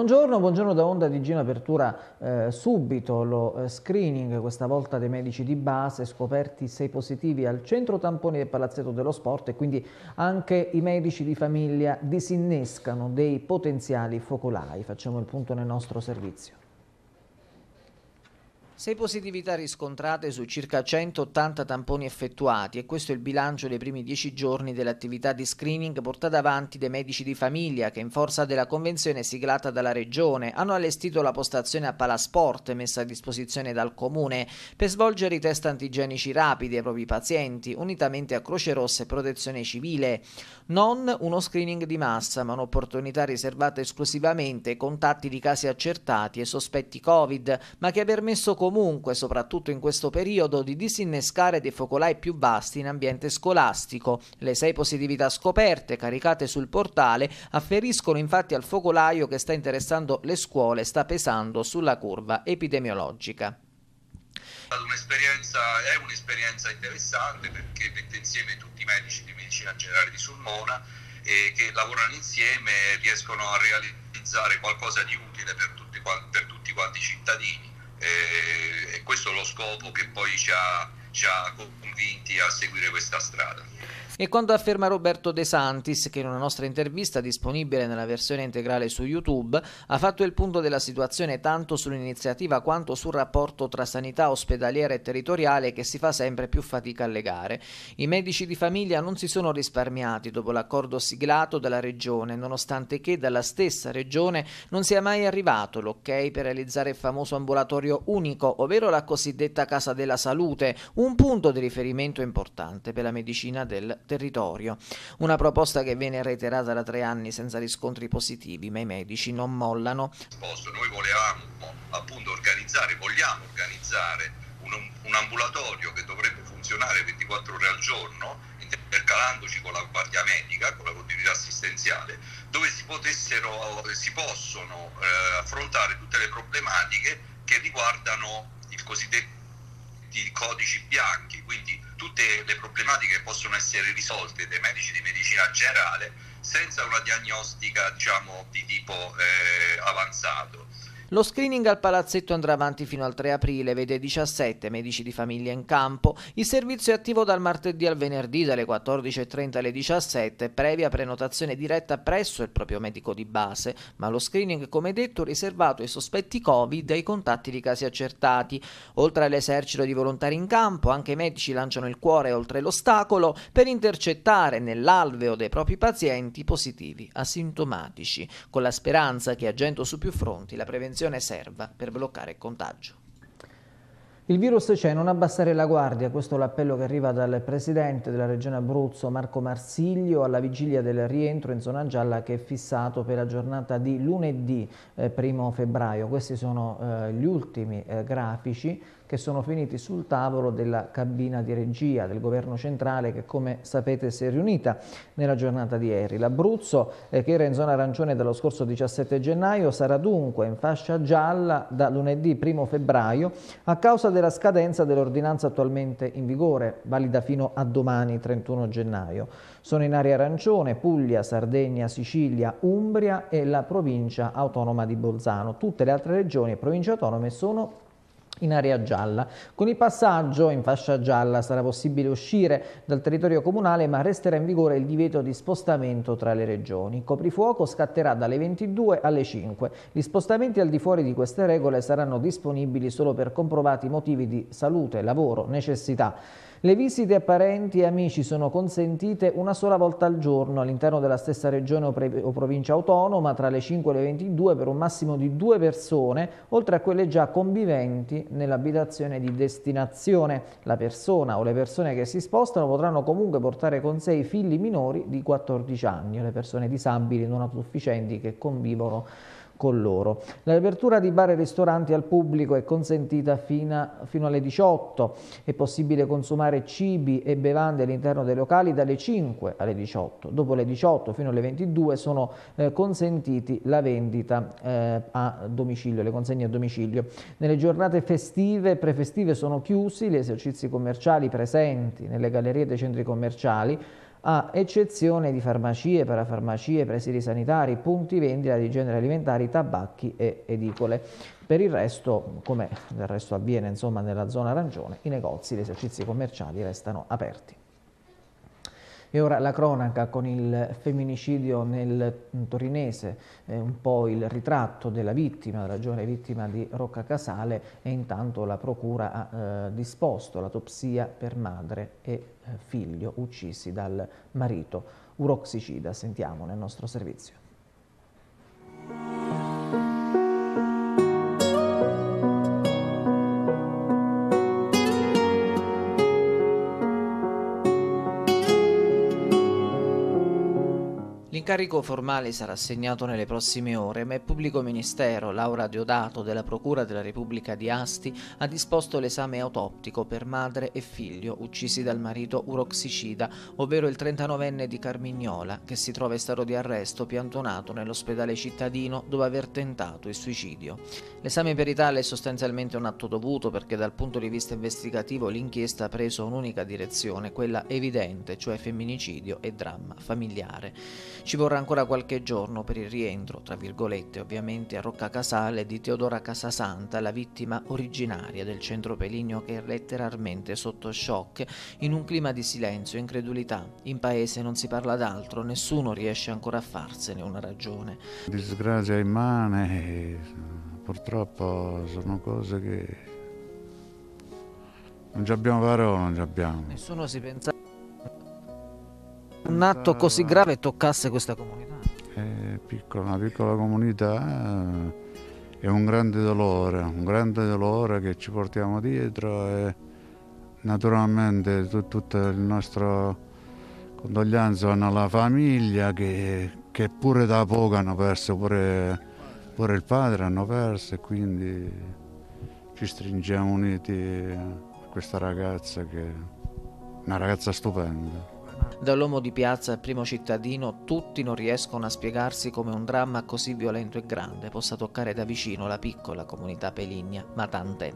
Buongiorno, buongiorno da Onda di Gino Apertura. Eh, subito lo eh, screening, questa volta dei medici di base, scoperti sei positivi al centro tamponi del Palazzetto dello Sport e quindi anche i medici di famiglia disinnescano dei potenziali focolai. Facciamo il punto nel nostro servizio. Sei positività riscontrate su circa 180 tamponi effettuati e questo è il bilancio dei primi dieci giorni dell'attività di screening portata avanti dai medici di famiglia che in forza della convenzione siglata dalla Regione hanno allestito la postazione a Palasport messa a disposizione dal Comune per svolgere i test antigenici rapidi ai propri pazienti unitamente a Croce Rossa e Protezione Civile. Non uno screening di massa ma un'opportunità riservata esclusivamente ai contatti di casi accertati e sospetti Covid ma che ha permesso con comunque, soprattutto in questo periodo, di disinnescare dei focolai più vasti in ambiente scolastico. Le sei positività scoperte, caricate sul portale, afferiscono infatti al focolaio che sta interessando le scuole e sta pesando sulla curva epidemiologica. Un'esperienza, è un'esperienza interessante perché mette insieme tutti i medici di medicina generale di Sulmona e eh, che lavorano insieme e riescono a realizzare qualcosa di utile per tutti, per tutti quanti i cittadini e questo è lo scopo che poi ci ha, ci ha convinti a seguire questa strada. E quando afferma Roberto De Santis, che in una nostra intervista disponibile nella versione integrale su YouTube, ha fatto il punto della situazione tanto sull'iniziativa quanto sul rapporto tra sanità ospedaliera e territoriale che si fa sempre più fatica a legare. I medici di famiglia non si sono risparmiati dopo l'accordo siglato dalla Regione, nonostante che dalla stessa Regione non sia mai arrivato l'ok per realizzare il famoso ambulatorio unico, ovvero la cosiddetta Casa della Salute, un punto di riferimento importante per la medicina del territorio. Una proposta che viene reiterata da tre anni senza riscontri positivi, ma i medici non mollano. Noi volevamo appunto organizzare, vogliamo organizzare un, un ambulatorio che dovrebbe funzionare 24 ore al giorno, intercalandoci con la guardia medica, con la continuità assistenziale, dove si, potessero, si possono eh, affrontare tutte le problematiche che riguardano il cosiddetto cosiddetti codici bianchi, quindi tutte le problematiche possono essere risolte dai medici di medicina generale senza una diagnostica diciamo, di tipo eh, avanzato. Lo screening al palazzetto andrà avanti fino al 3 aprile, vede 17 medici di famiglia in campo. Il servizio è attivo dal martedì al venerdì dalle 14.30 alle 17, previa prenotazione diretta presso il proprio medico di base, ma lo screening, come detto, riservato ai sospetti Covid e ai contatti di casi accertati. Oltre all'esercito di volontari in campo, anche i medici lanciano il cuore oltre l'ostacolo per intercettare nell'alveo dei propri pazienti positivi asintomatici, con la speranza che agendo su più fronti la prevenzione prevenzione serva per bloccare il contagio. Il virus c'è, non abbassare la guardia, questo è l'appello che arriva dal presidente della regione Abruzzo Marco Marsiglio alla vigilia del rientro in zona gialla che è fissato per la giornata di lunedì eh, primo febbraio. Questi sono eh, gli ultimi eh, grafici che sono finiti sul tavolo della cabina di regia del governo centrale che come sapete si è riunita nella giornata di ieri. L'Abruzzo, eh, che era in zona arancione dallo scorso 17 gennaio, sarà dunque in fascia gialla da lunedì 1 febbraio a causa della scadenza dell'ordinanza attualmente in vigore, valida fino a domani 31 gennaio. Sono in area arancione Puglia, Sardegna, Sicilia, Umbria e la provincia autonoma di Bolzano. Tutte le altre regioni e province autonome sono in area gialla. Con il passaggio in fascia gialla sarà possibile uscire dal territorio comunale ma resterà in vigore il divieto di spostamento tra le regioni. Il coprifuoco scatterà dalle 22 alle 5. Gli spostamenti al di fuori di queste regole saranno disponibili solo per comprovati motivi di salute, lavoro, necessità. Le visite a parenti e amici sono consentite una sola volta al giorno all'interno della stessa regione o provincia autonoma tra le 5 e le 22 per un massimo di due persone, oltre a quelle già conviventi nell'abitazione di destinazione. La persona o le persone che si spostano potranno comunque portare con sé i figli minori di 14 anni o le persone disabili non autosufficienti che convivono con loro. L'apertura di bar e ristoranti al pubblico è consentita fino, fino alle 18, è possibile consumare cibi e bevande all'interno dei locali dalle 5 alle 18, dopo le 18 fino alle 22 sono eh, consentiti la vendita eh, a domicilio, le consegne a domicilio. Nelle giornate festive e prefestive sono chiusi gli esercizi commerciali presenti nelle gallerie dei centri commerciali, a eccezione di farmacie, parafarmacie, presidi sanitari, punti vendita di generi alimentari, tabacchi e edicole. Per il resto, come del resto avviene insomma, nella zona arancione, i negozi e gli esercizi commerciali restano aperti. E ora la cronaca con il femminicidio nel torinese, eh, un po' il ritratto della vittima, della giovane vittima di Rocca Casale e intanto la procura ha eh, disposto l'autopsia per madre e eh, figlio uccisi dal marito. Uroxicida, sentiamo nel nostro servizio. L'incarico formale sarà assegnato nelle prossime ore, ma il pubblico ministero, Laura Deodato, della Procura della Repubblica di Asti, ha disposto l'esame autoptico per madre e figlio uccisi dal marito uroxicida, ovvero il 39enne di Carmignola, che si trova in stato di arresto piantonato nell'ospedale cittadino dove aver tentato il suicidio. L'esame peritale è sostanzialmente un atto dovuto perché dal punto di vista investigativo l'inchiesta ha preso un'unica direzione, quella evidente, cioè femminicidio e dramma familiare. Ci vorrà ancora qualche giorno per il rientro, tra virgolette, ovviamente a Rocca Casale di Teodora Casasanta, la vittima originaria del centro peligno che è letteralmente sotto shock, in un clima di silenzio e incredulità. In paese non si parla d'altro, nessuno riesce ancora a farsene una ragione. Disgrazia immane, purtroppo sono cose che non abbiamo parole, non abbiamo. Nessuno si pensa un atto così grave toccasse questa comunità. È eh, piccola, una piccola comunità, eh, è un grande dolore, un grande dolore che ci portiamo dietro e naturalmente tut, tutto il nostro condoglianza alla famiglia che, che, pure da poco hanno perso, pure, pure il padre hanno perso e quindi ci stringiamo uniti a questa ragazza che è una ragazza stupenda. Dall'uomo di piazza al primo cittadino, tutti non riescono a spiegarsi come un dramma così violento e grande possa toccare da vicino la piccola comunità peligna, ma tant'è.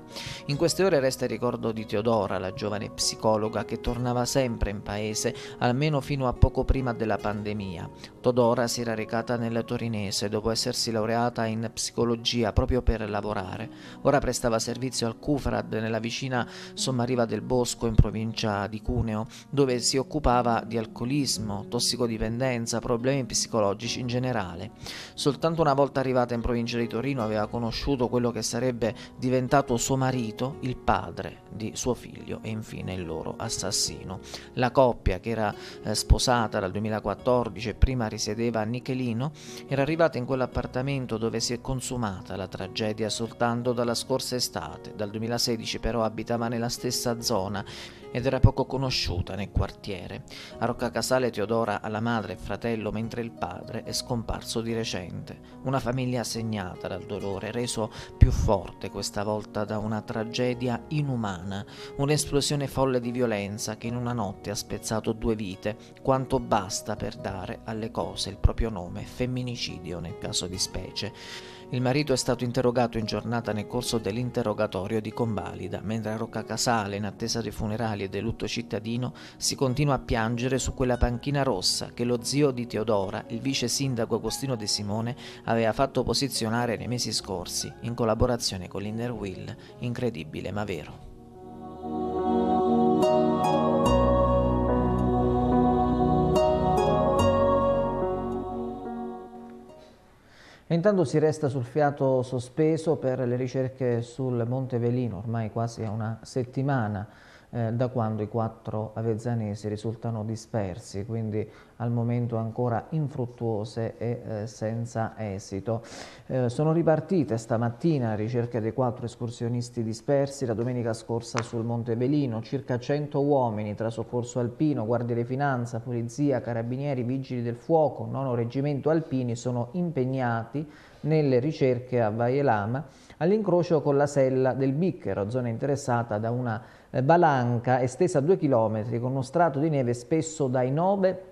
In queste ore resta il ricordo di Teodora, la giovane psicologa che tornava sempre in paese, almeno fino a poco prima della pandemia. Teodora si era recata nel Torinese dopo essersi laureata in psicologia proprio per lavorare. Ora prestava servizio al Cufrad nella vicina Sommariva del Bosco in provincia di Cuneo, dove si occupava soffriva di alcolismo, tossicodipendenza, problemi psicologici in generale. Soltanto una volta arrivata in provincia di Torino aveva conosciuto quello che sarebbe diventato suo marito, il padre di suo figlio e infine il loro assassino. La coppia, che era eh, sposata dal 2014 e prima risiedeva a Nichelino, era arrivata in quell'appartamento dove si è consumata la tragedia soltanto dalla scorsa estate. Dal 2016 però abitava nella stessa zona ed era poco conosciuta nel quartiere. A Rocca Casale Teodora ha la madre e fratello, mentre il padre è scomparso di recente. Una famiglia segnata dal dolore, reso più forte questa volta da una tragedia inumana, un'esplosione folle di violenza che in una notte ha spezzato due vite, quanto basta per dare alle cose il proprio nome, femminicidio nel caso di specie. Il marito è stato interrogato in giornata nel corso dell'interrogatorio di Convalida, mentre a Rocca Casale, in attesa dei funerali e del lutto cittadino, si continua a piangere su quella panchina rossa che lo zio di Teodora, il vice sindaco Agostino De Simone, aveva fatto posizionare nei mesi scorsi, in collaborazione con l'Inner Will, incredibile ma vero. intanto si resta sul fiato sospeso per le ricerche sul Monte Velino, ormai quasi a una settimana. Eh, da quando i quattro avezzanesi risultano dispersi, quindi al momento ancora infruttuose e eh, senza esito. Eh, sono ripartite stamattina la ricerca dei quattro escursionisti dispersi la domenica scorsa sul Monte Belino, circa 100 uomini tra soccorso alpino, guardia di finanza, polizia, carabinieri, vigili del fuoco, nono reggimento alpini sono impegnati nelle ricerche a Vaielama all'incrocio con la sella del Bicchero, zona interessata da una eh, balanca estesa a 2 km con uno strato di neve spesso dai 9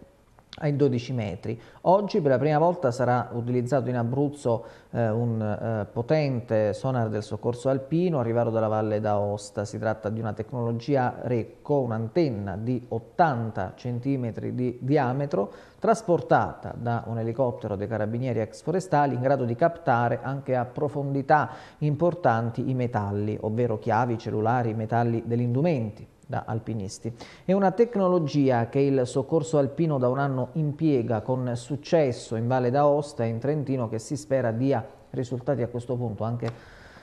ai 12 metri. Oggi per la prima volta sarà utilizzato in Abruzzo eh, un eh, potente sonar del soccorso alpino arrivato dalla Valle d'Aosta. Si tratta di una tecnologia Recco, un'antenna di 80 cm di diametro trasportata da un elicottero dei carabinieri ex forestali in grado di captare anche a profondità importanti i metalli, ovvero chiavi, cellulari, metalli degli indumenti da alpinisti. È una tecnologia che il soccorso alpino da un anno impiega con successo in Valle d'Aosta e in Trentino che si spera dia risultati a questo punto anche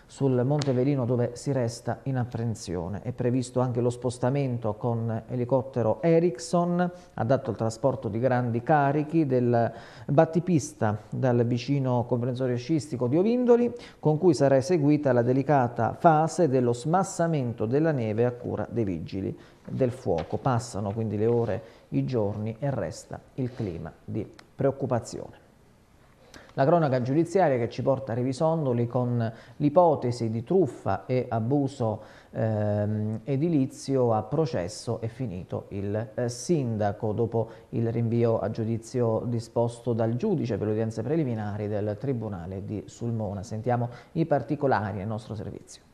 sul Monte Velino dove si resta in apprensione. È previsto anche lo spostamento con elicottero Ericsson, adatto al trasporto di grandi carichi, del battipista dal vicino comprensorio sciistico di Ovindoli, con cui sarà eseguita la delicata fase dello smassamento della neve a cura dei vigili del fuoco. Passano quindi le ore, i giorni e resta il clima di preoccupazione. La cronaca giudiziaria che ci porta a Revisondoli con l'ipotesi di truffa e abuso ehm, edilizio a processo è finito il eh, sindaco dopo il rinvio a giudizio disposto dal giudice per le udienze preliminari del Tribunale di Sulmona. Sentiamo i particolari al nostro servizio.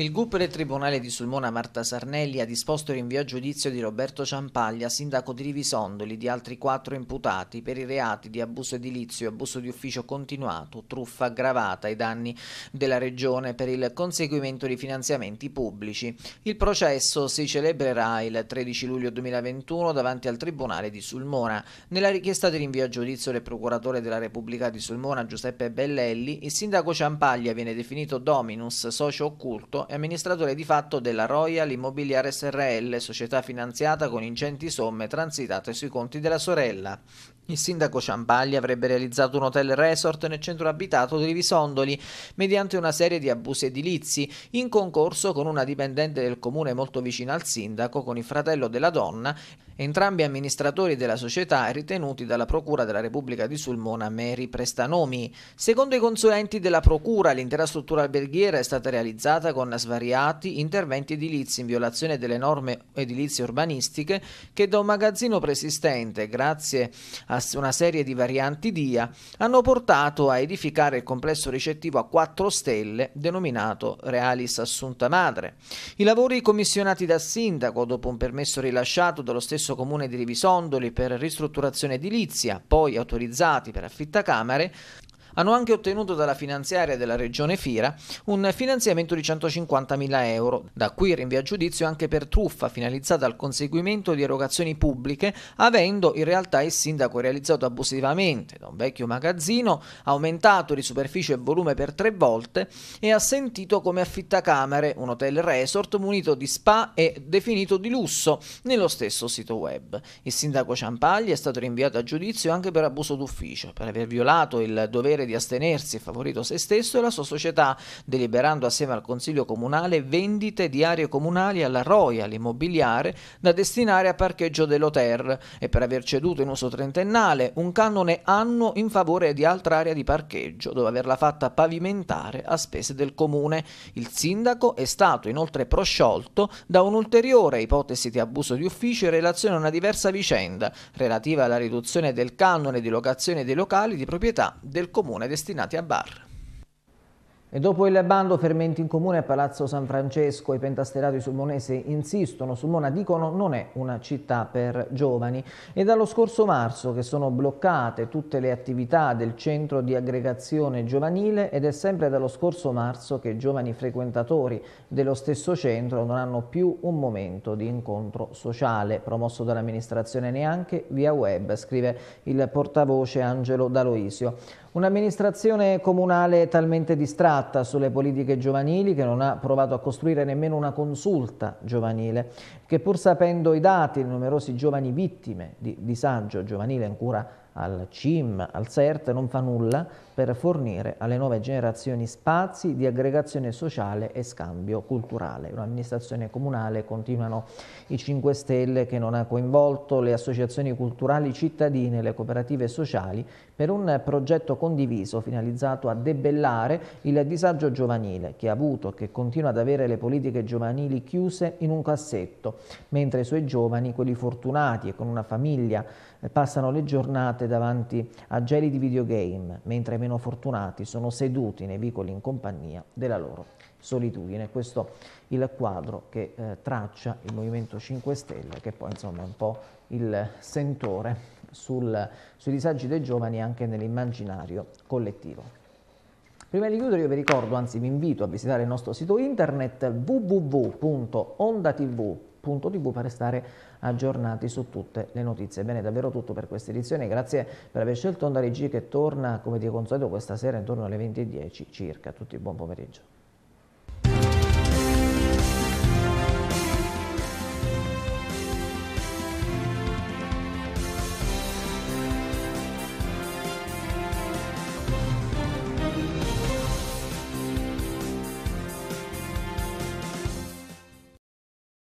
Il GUP del Tribunale di Sulmona Marta Sarnelli ha disposto il rinvio a giudizio di Roberto Ciampaglia, sindaco di Rivisondoli, di altri quattro imputati per i reati di abuso edilizio, abuso di ufficio continuato, truffa aggravata ai danni della Regione per il conseguimento di finanziamenti pubblici. Il processo si celebrerà il 13 luglio 2021 davanti al Tribunale di Sulmona. Nella richiesta di rinvio a giudizio del Procuratore della Repubblica di Sulmona, Giuseppe Bellelli, il sindaco Ciampaglia viene definito dominus socio occulto e amministratore di fatto della Royal Immobiliare SRL, società finanziata con ingenti somme transitate sui conti della sorella. Il sindaco Ciampagli avrebbe realizzato un hotel resort nel centro abitato di Visondoli mediante una serie di abusi edilizi, in concorso con una dipendente del comune molto vicina al sindaco, con il fratello della donna, entrambi amministratori della società ritenuti dalla Procura della Repubblica di Sulmona Mary Prestanomi. Secondo i consulenti della Procura, l'intera struttura alberghiera è stata realizzata con svariati interventi edilizi in violazione delle norme edilizie urbanistiche che da un magazzino preesistente, grazie a una serie di varianti DIA, hanno portato a edificare il complesso ricettivo a quattro stelle denominato Realis Assunta Madre. I lavori commissionati dal sindaco dopo un permesso rilasciato dallo stesso comune di Rivisondoli per ristrutturazione edilizia, poi autorizzati per affittacamere, hanno anche ottenuto dalla finanziaria della regione Fira un finanziamento di 150.000 euro, da cui rinvia a giudizio anche per truffa finalizzata al conseguimento di erogazioni pubbliche, avendo in realtà il sindaco realizzato abusivamente da un vecchio magazzino, aumentato di superficie e volume per tre volte e assentito come affittacamere un hotel resort munito di spa e definito di lusso nello stesso sito web. Il sindaco Ciampagli è stato rinviato a giudizio anche per abuso d'ufficio, per aver violato il dovere di astenersi e favorito se stesso e la sua società, deliberando assieme al Consiglio Comunale vendite di aree comunali alla Royal Immobiliare da destinare a parcheggio dell'Oter e per aver ceduto in uso trentennale un canone annuo in favore di altra area di parcheggio, dove averla fatta pavimentare a spese del Comune. Il sindaco è stato inoltre prosciolto da un'ulteriore ipotesi di abuso di ufficio in relazione a una diversa vicenda relativa alla riduzione del canone di locazione dei locali di proprietà del Comune comune destinati a bar. E dopo il bando Fermenti in Comune a Palazzo San Francesco, i pentasterati sulmonesi insistono, Sulmona dicono non è una città per giovani. È dallo scorso marzo che sono bloccate tutte le attività del centro di aggregazione giovanile ed è sempre dallo scorso marzo che i giovani frequentatori dello stesso centro non hanno più un momento di incontro sociale, promosso dall'amministrazione neanche via web, scrive il portavoce Angelo D'Aloisio. Un'amministrazione comunale talmente distratta sulle politiche giovanili che non ha provato a costruire nemmeno una consulta giovanile, che pur sapendo i dati di numerosi giovani vittime di disagio giovanile ancora al CIM, al CERT, non fa nulla per fornire alle nuove generazioni spazi di aggregazione sociale e scambio culturale. Un'amministrazione comunale, continuano i 5 Stelle, che non ha coinvolto le associazioni culturali cittadine, le cooperative sociali per un progetto condiviso finalizzato a debellare il disagio giovanile che ha avuto e che continua ad avere le politiche giovanili chiuse in un cassetto, mentre i suoi giovani, quelli fortunati e con una famiglia, eh, passano le giornate davanti a geli di videogame, mentre i meno fortunati sono seduti nei vicoli in compagnia della loro solitudine. Questo è il quadro che eh, traccia il Movimento 5 Stelle, che poi insomma è un po' il sentore sul, sui disagi dei giovani anche nell'immaginario collettivo. Prima di chiudere io vi ricordo, anzi vi invito a visitare il nostro sito internet www.ondatv.tv per restare aggiornati su tutte le notizie. Bene, davvero tutto per questa edizione, grazie per aver scelto Onda Regia che torna come di consueto questa sera intorno alle 20.10 circa. tutti buon pomeriggio.